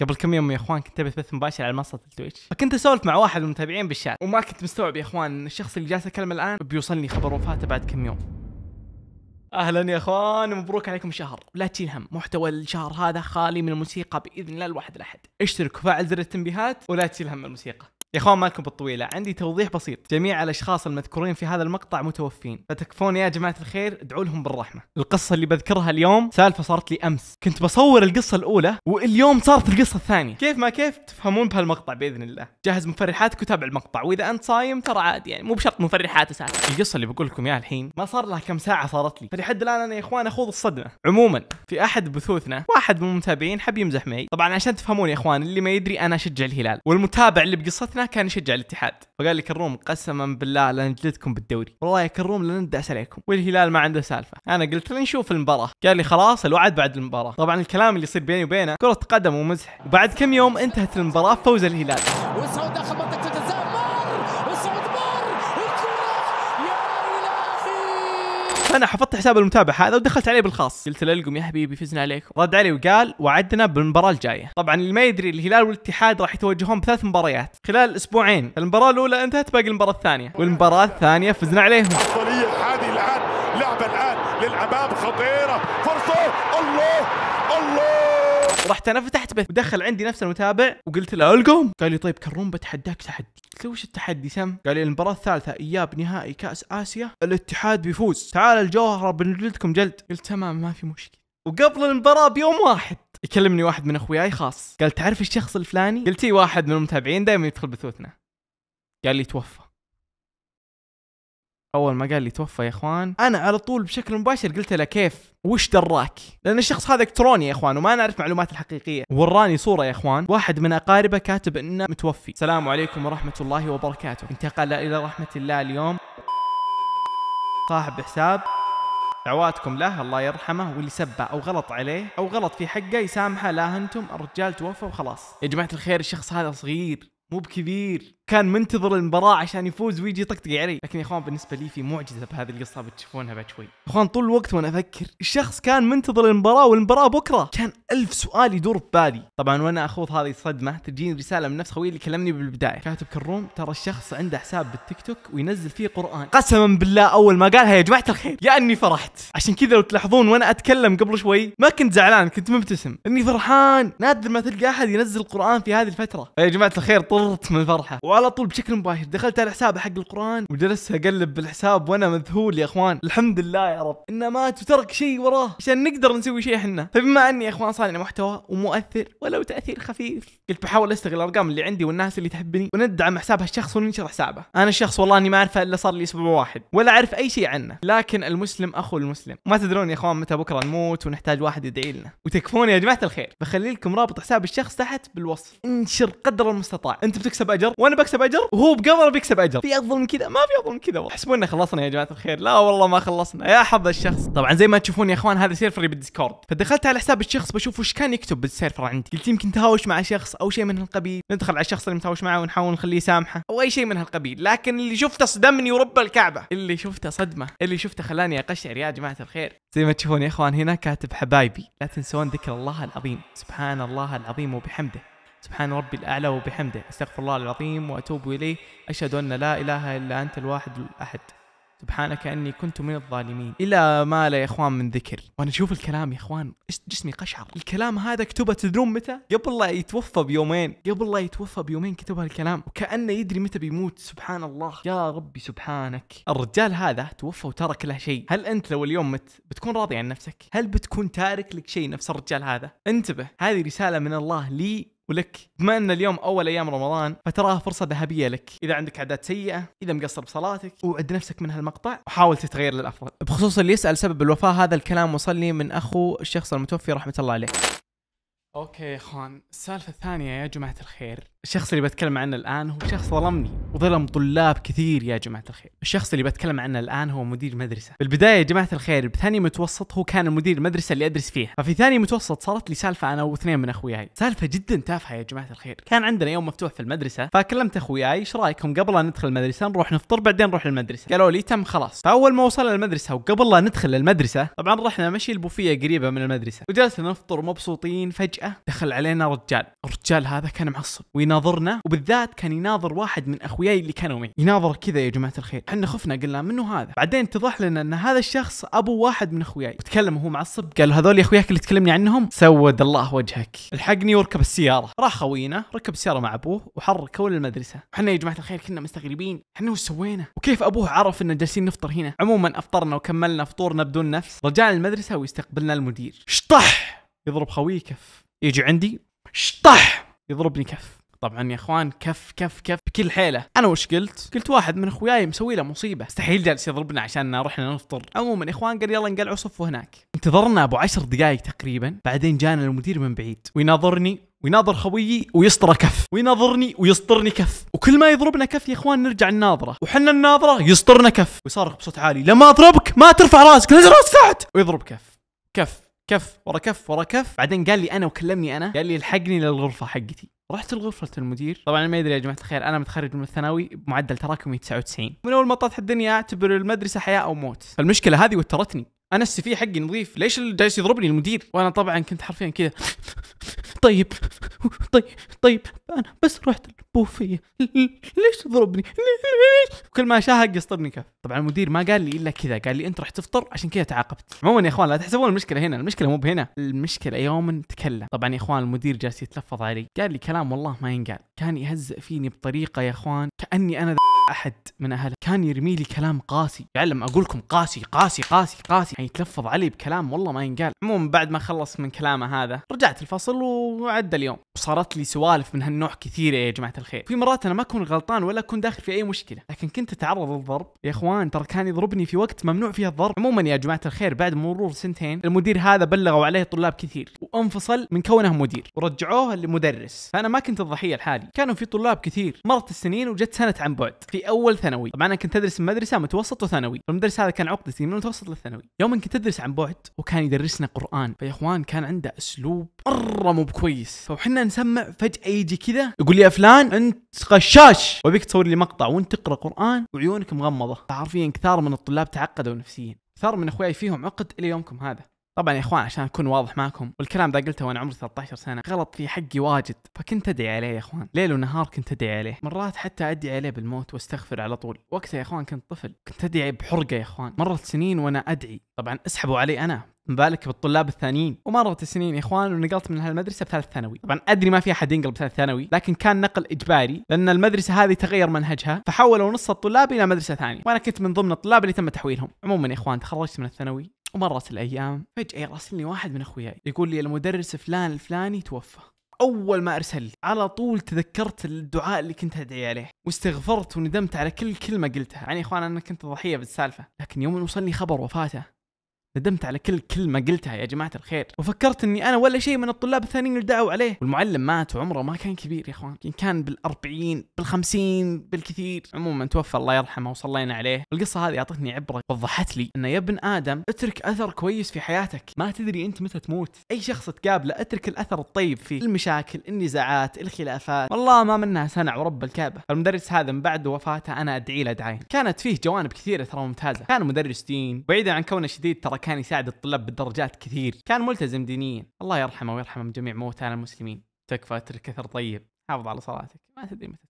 قبل كم يوم يا اخوان كنت بث مباشر على منصه التويتش فكنت اسولف مع واحد من المتابعين بالشات وما كنت مستوعب يا اخوان ان الشخص اللي جالس اكلمه الان بيوصلني خبر وفاته بعد كم يوم اهلا يا اخوان مبروك عليكم شهر لا تشيل هم محتوى الشهر هذا خالي من الموسيقى باذن الله الواحد الاحد اشترك وفعل زر التنبيهات ولا تشيل هم الموسيقى يا اخوان مالكم بالطويله عندي توضيح بسيط جميع الاشخاص المذكورين في هذا المقطع متوفين فتكفون يا جماعه الخير ادعوا لهم بالرحمه القصه اللي بذكرها اليوم سالفه صارت لي امس كنت بصور القصه الاولى واليوم صارت القصه الثانيه كيف ما كيف تفهمون بهالمقطع باذن الله جهز مفرحاتك وتابع المقطع واذا انت صايم ترى عادي يعني مو بشرط مفرحات اساسا القصه اللي بقول لكم اياها الحين ما صار لها كم ساعه صارت لي فلحد الان انا يا اخوان اخوض الصدمه عموما في احد بثوثنا واحد من المتابعين حب يمزح معي طبعا عشان تفهمون يا اخوان اللي ما يدري انا اشجع الهلال والمتابع اللي بقصتنا شفناه كان يشجع الاتحاد وقال لي كروم قسما بالله لنجلدكم بالدوري والله يا كروم لندعس عليكم والهلال ما عنده سالفه انا قلت له نشوف المباراه قال لي خلاص الوعد بعد المباراه طبعا الكلام اللي يصير بيني وبينه كره قدم ومزح وبعد كم يوم انتهت المباراه فوز الهلال فانا حفظت حساب المتابع هذا ودخلت عليه بالخاص قلت له القم يا حبيبي فزنا عليك رد علي وقال وعدنا بالمباراه الجايه طبعا اللي ما يدري الهلال والاتحاد راح يتوجهون بثلاث مباريات خلال اسبوعين المباراه الاولى انتهت باقي المباراه الثانيه والمباراه الثانيه فزنا عليهم افضليه الحادي الان لعبه الان للعباب خطيره فرصه الله الله رحت انا فتحت بث ودخل عندي نفس المتابع وقلت له القوم قال لي طيب كروم بتحداك تحدي قلت له وش التحدي سم؟ قال لي المباراة الثالثة اياب نهائي كأس اسيا الاتحاد بيفوز تعال الجوهرة بنجلدكم جلد قلت تمام ما في مشكلة وقبل المباراة بيوم واحد يكلمني واحد من اخوياي خاص قال تعرف الشخص الفلاني؟ قلت واحد من المتابعين دائما يدخل بثوثنا قال لي توفى اول ما قال لي توفى يا اخوان انا على طول بشكل مباشر قلت له كيف وش دراك لان الشخص هذا الكتروني يا اخوان وما نعرف معلومات الحقيقيه وراني صوره يا اخوان واحد من اقاربه كاتب انه متوفي السلام عليكم ورحمه الله وبركاته انتقل الى رحمه الله اليوم صاحب حساب دعواتكم له الله يرحمه واللي سبه او غلط عليه او غلط في حقه يسامحه لا انتم الرجال توفى وخلاص يا جماعه الخير الشخص هذا صغير مو بكبير كان منتظر المباراة عشان يفوز ويجي يطقطق علي، لكن يا اخوان بالنسبة لي في معجزة بهذه القصة بتشوفونها بعد شوي. يا اخوان طول الوقت وانا افكر، الشخص كان منتظر المباراة والمباراة بكرة، كان ألف سؤال يدور ببالي. طبعا وانا اخوض هذه الصدمة تجيني رسالة من نفس خويي اللي كلمني بالبداية، كاتب كروم ترى الشخص عنده حساب بالتيك توك وينزل فيه قرآن. قسما بالله اول ما قالها يا جماعة الخير، يا اني فرحت. عشان كذا لو تلاحظون وانا اتكلم قبل شوي ما كنت زعلان، كنت مبتسم، اني فرحان، نادر ما تلقى احد ينزل قرآن في هذه الفترة. يا جماعة الخير طرت من الفرحة. وعلى طول بشكل مباشر دخلت على حسابه حق القران وجلست اقلب بالحساب وانا مذهول يا اخوان الحمد لله يا رب انه مات وترك شيء وراه عشان نقدر نسوي شيء احنا فبما اني يا اخوان صانع محتوى ومؤثر ولو تاثير خفيف قلت بحاول استغل الارقام اللي عندي والناس اللي تحبني وندعم حساب هالشخص وننشر حسابه انا الشخص والله اني ما اعرفه الا صار لي اسبوع واحد ولا اعرف اي شيء عنه لكن المسلم اخو المسلم ما تدرون يا اخوان متى بكره نموت ونحتاج واحد يدعي لنا وتكفون يا جماعه الخير بخلي لكم رابط حساب الشخص تحت بالوصف انشر قدر المستطاع انت بتكسب اجر وانا بكسب بكسب اجر وهو بقمره بيكسب اجر في افضل من كذا ما في افضل من كذا ان خلصنا يا جماعه الخير لا والله ما خلصنا يا حظ الشخص طبعا زي ما تشوفون يا اخوان هذا سيرفر بالديسكورد فدخلت على حساب الشخص بشوف وش كان يكتب بالسيرفر عندي قلت يمكن تهاوش مع شخص او شيء من هالقبيل ندخل على الشخص اللي متهاوش معه ونحاول نخليه يسامحه او اي شيء من هالقبيل لكن اللي شفته صدمني ورب الكعبه اللي شفته صدمه اللي شفته خلاني اقشعر يا جماعه الخير زي ما تشوفون يا اخوان هنا كاتب حبايبي لا تنسون ذكر الله العظيم سبحان الله العظيم وبحمده سبحان ربي الأعلى وبحمده أستغفر الله العظيم وأتوب إليه أشهد أن لا إله إلا أنت الواحد الأحد سبحانك أني كنت من الظالمين إلى ما لا يا إخوان من ذكر وأنا أشوف الكلام يا إخوان جسمي قشعر الكلام هذا كتبه تدرون متى قبل لا يتوفى بيومين قبل لا يتوفى بيومين كتب هالكلام وكأنه يدري متى بيموت سبحان الله يا ربي سبحانك الرجال هذا توفى وترك له شيء هل أنت لو اليوم مت بتكون راضي عن نفسك هل بتكون تارك لك شيء نفس الرجال هذا انتبه هذه رسالة من الله لي ولك بما ان اليوم اول ايام رمضان فتراها فرصه ذهبيه لك اذا عندك عادات سيئه اذا مقصر بصلاتك وعد نفسك من هالمقطع وحاول تتغير للافضل بخصوص اللي يسال سبب الوفاه هذا الكلام وصل لي من اخو الشخص المتوفي رحمه الله عليه اوكي يا اخوان السالفه الثانيه يا جماعه الخير الشخص اللي بتكلم عنه الآن هو شخص ظلمني وظلم طلاب كثير يا جماعة الخير الشخص اللي بتكلم عنه الآن هو مدير مدرسة بالبداية يا جماعة الخير بثاني متوسط هو كان مدير المدرسة اللي أدرس فيها ففي ثاني متوسط صارت لي سالفة أنا واثنين من أخوياي سالفة جدا تافهة يا جماعة الخير كان عندنا يوم مفتوح في المدرسة فكلمت أخوياي إيش رأيكم قبل لا ندخل المدرسة نروح نفطر بعدين نروح المدرسة قالوا لي تم خلاص فأول ما وصلنا المدرسة وقبل لا ندخل المدرسة طبعا رحنا مشي البوفية قريبة من المدرسة وجلسنا نفطر مبسوطين فجأة دخل علينا رجال الرجال هذا كان معصب وينار يناظرنا وبالذات كان يناظر واحد من اخوياي اللي كانوا معي يناظر كذا يا جماعه الخير احنا خفنا قلنا منو هذا بعدين اتضح لنا ان هذا الشخص ابو واحد من اخوياي وتكلم وهو معصب قال هذول اخوياك اللي تكلمني عنهم سود الله وجهك الحقني واركب السياره راح خوينا ركب السياره مع ابوه وحركوا للمدرسه احنا يا جماعه الخير كنا مستغربين احنا وش سوينا وكيف ابوه عرف ان جالسين نفطر هنا عموما افطرنا وكملنا فطورنا بدون نفس رجعنا المدرسه ويستقبلنا المدير شطح يضرب خويي كف يجي عندي شطح يضربني كف طبعا يا اخوان كف كف كف بكل حيله انا وش قلت قلت واحد من اخوياي مسوي له مصيبه مستحيل جالس يضربنا عشان رحنا نفطر عموما يا اخوان قال يلا نقلع صفوا هناك انتظرنا ابو عشر دقائق تقريبا بعدين جانا المدير من بعيد ويناظرني ويناظر خويي ويسطره كف ويناظرني ويسطرني كف وكل ما يضربنا كف يا اخوان نرجع الناظره وحنا الناظره يسطرنا كف ويصارخ بصوت عالي لما اضربك ما ترفع راسك نزل راسك تحت ويضرب كف كف كف ورا كف ورا كف بعدين قال لي انا وكلمني انا قال لي الحقني للغرفه حقتي رحت لغرفة المدير طبعا ما يدري يا جماعة الخير أنا متخرج من الثانوي بمعدل تراكمي 99 من أول ما طلعت الدنيا أعتبر المدرسة حياة أو موت فالمشكلة هذه وترتني أنا السي حقي نظيف ليش اللي جالس يضربني المدير وأنا طبعا كنت حرفيا كذا طيب طيب طيب أنا بس رحت هوف فيا ليش تضربني ليش كل ما شاهق يصطبني كف طبعا المدير ما قال لي الا كذا قال لي انت راح تفطر عشان كذا تعاقبت عموما يا اخوان لا تحسبون المشكله هنا المشكله مو بهنا المشكله يوم تكلم طبعا يا اخوان المدير جالس يتلفظ علي قال لي كلام والله ما ينقال كان يهزئ فيني بطريقه يا اخوان كاني انا احد من اهله كان يرمي لي كلام قاسي يعلم اقول لكم قاسي قاسي قاسي قاسي يعني يتلفظ علي بكلام والله ما ينقال عموما بعد ما خلص من كلامه هذا رجعت الفصل وعدى اليوم وصارت لي سوالف من هالنوع كثيره يا جماعه الخير الخير في مرات انا ما اكون غلطان ولا اكون داخل في اي مشكله لكن كنت اتعرض للضرب يا اخوان ترى كان يضربني في وقت ممنوع فيه الضرب عموما يا جماعه الخير بعد مرور سنتين المدير هذا بلغوا عليه طلاب كثير وانفصل من كونه مدير ورجعوه لمدرس فانا ما كنت الضحيه لحالي كانوا في طلاب كثير مرت السنين وجت سنه عن بعد في اول ثانوي طبعا انا كنت ادرس مدرسه متوسط وثانوي المدرس هذا كان عقدتي من المتوسط للثانوي يوم كنت ادرس عن بعد وكان يدرسنا قران فيا اخوان كان عنده اسلوب مره مو بكويس فاحنا نسمع فجاه يجي كذا يقول لي يا فلان انت غشاش وابيك تصور لي مقطع وانت تقرا قران وعيونك مغمضه تعرفين كثار من الطلاب تعقدوا نفسيا كثار من اخوياي فيهم عقد الى يومكم هذا طبعا يا اخوان عشان اكون واضح معكم والكلام ذا قلته وانا عمري 13 سنه غلط في حقي واجد فكنت ادعي عليه يا اخوان ليل ونهار كنت ادعي عليه مرات حتى ادعي عليه بالموت واستغفر على طول وقتها يا اخوان كنت طفل كنت ادعي بحرقه يا اخوان مرت سنين وانا ادعي طبعا اسحبوا علي انا من بالك بالطلاب الثانيين ومرت السنين يا اخوان ونقلت من هالمدرسه بثالث ثانوي طبعا ادري ما في احد ينقل بثالث ثانوي لكن كان نقل اجباري لان المدرسه هذه تغير منهجها فحولوا نص الطلاب الى مدرسه ثانيه وانا كنت من ضمن الطلاب اللي تم تحويلهم عموما يا اخوان تخرجت من الثانوي ومرت الايام فجاه يراسلني واحد من اخوياي يقول لي المدرس فلان الفلاني توفى اول ما ارسل لي على طول تذكرت الدعاء اللي كنت ادعي عليه واستغفرت وندمت على كل كلمه قلتها يعني يا اخوان انا كنت ضحيه بالسالفه لكن يوم وصلني خبر وفاته ندمت على كل كلمة قلتها يا جماعة الخير وفكرت اني انا ولا شيء من الطلاب الثانيين اللي دعوا عليه والمعلم مات وعمره ما كان كبير يا اخوان كان بالأربعين بالخمسين بالكثير عموما توفى الله يرحمه وصلينا عليه القصة هذه اعطتني عبرة وضحت لي ان يا ابن ادم اترك اثر كويس في حياتك ما تدري انت متى تموت اي شخص تقابله اترك الاثر الطيب فيه المشاكل النزاعات الخلافات والله ما منها سنع ورب الكعبة المدرس هذا من بعد وفاته انا ادعي له دعاية كانت فيه جوانب كثيرة ترى ممتازة كان مدرس دين بعيدا عن كونه شديد ترى كان يساعد الطلاب بالدرجات كثير كان ملتزم دينيا الله يرحمه ويرحم جميع موتانا المسلمين تكفى اترك كثر طيب حافظ على صلاتك ما تدري متى